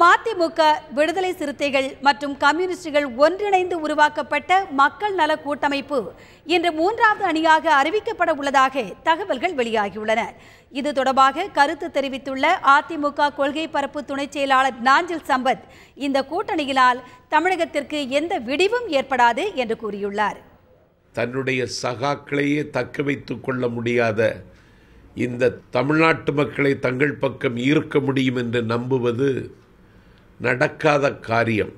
மதிமுக விடுதலை சிறுத்தைகள் மற்றும் கம்யூனிஸ்டுகள் ஒன்றிணைந்து உருவாக்கப்பட்ட மக்கள் நல கூட்டமைப்பு இன்று மூன்றாவது அணியாக அறிவிக்கப்பட உள்ளதாக தகவல்கள் வெளியாகியுள்ளன இது தொடர்பாக கருத்து தெரிவித்துள்ள அதிமுக கொள்கை பரப்பு துணைச் செயலாளர் நாஞ்சில் சம்பத் இந்த கூட்டணியினால் தமிழகத்திற்கு எந்த விடிவும் ஏற்படாது என்று கூறியுள்ளார் தன்னுடைய சகாக்களையே தக்க வைத்துக் கொள்ள முடியாத இந்த தமிழ்நாட்டு மக்களை தங்கள் பக்கம் ஈர்க்க முடியும் என்று நம்புவது நடக்காத காரியம்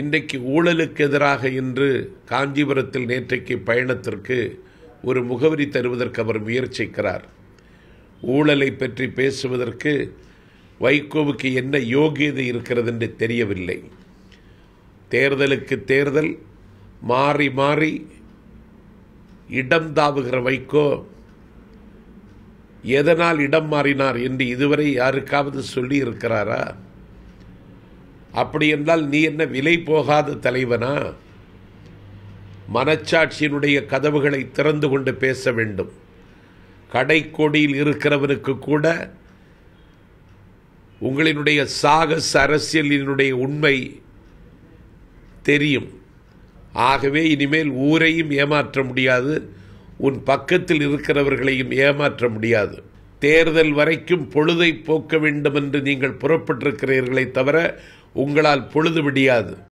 இன்றைக்கு ஊழலுக்கு எதிராக இன்று காஞ்சிபுரத்தில் நேற்றைக்கு பயணத்திற்கு ஒரு முகவரி தருவதற்கு அவர் முயற்சிக்கிறார் ஊழலை பற்றி பேசுவதற்கு வைகோவுக்கு என்ன யோகியதை இருக்கிறது என்று தெரியவில்லை தேர்தலுக்கு தேர்தல் மாறி மாறி இடம் தாவுகிற வைகோ எதனால் இடம் மாறினார் என்று இதுவரை யாருக்காவது சொல்லி இருக்கிறாரா அப்படி என்றால் நீ என்ன விலை போகாத தலைவனா மனச்சாட்சியினுடைய கதவுகளை திறந்து கொண்டு பேச வேண்டும் கடைக்கோடியில் இருக்கிறவனுக்கு கூட உங்களினுடைய சாகச அரசியலினுடைய உண்மை தெரியும் ஆகவே இனிமேல் ஊரையும் ஏமாற்ற முடியாது உன் பக்கத்தில் இருக்கிறவர்களையும் ஏமாற்ற முடியாது தேர்தல் வரைக்கும் பொழுதை போக்க வேண்டும் என்று நீங்கள் புறப்பட்டிருக்கிறீர்களே தவிர உங்களால் பொழுது விடியாது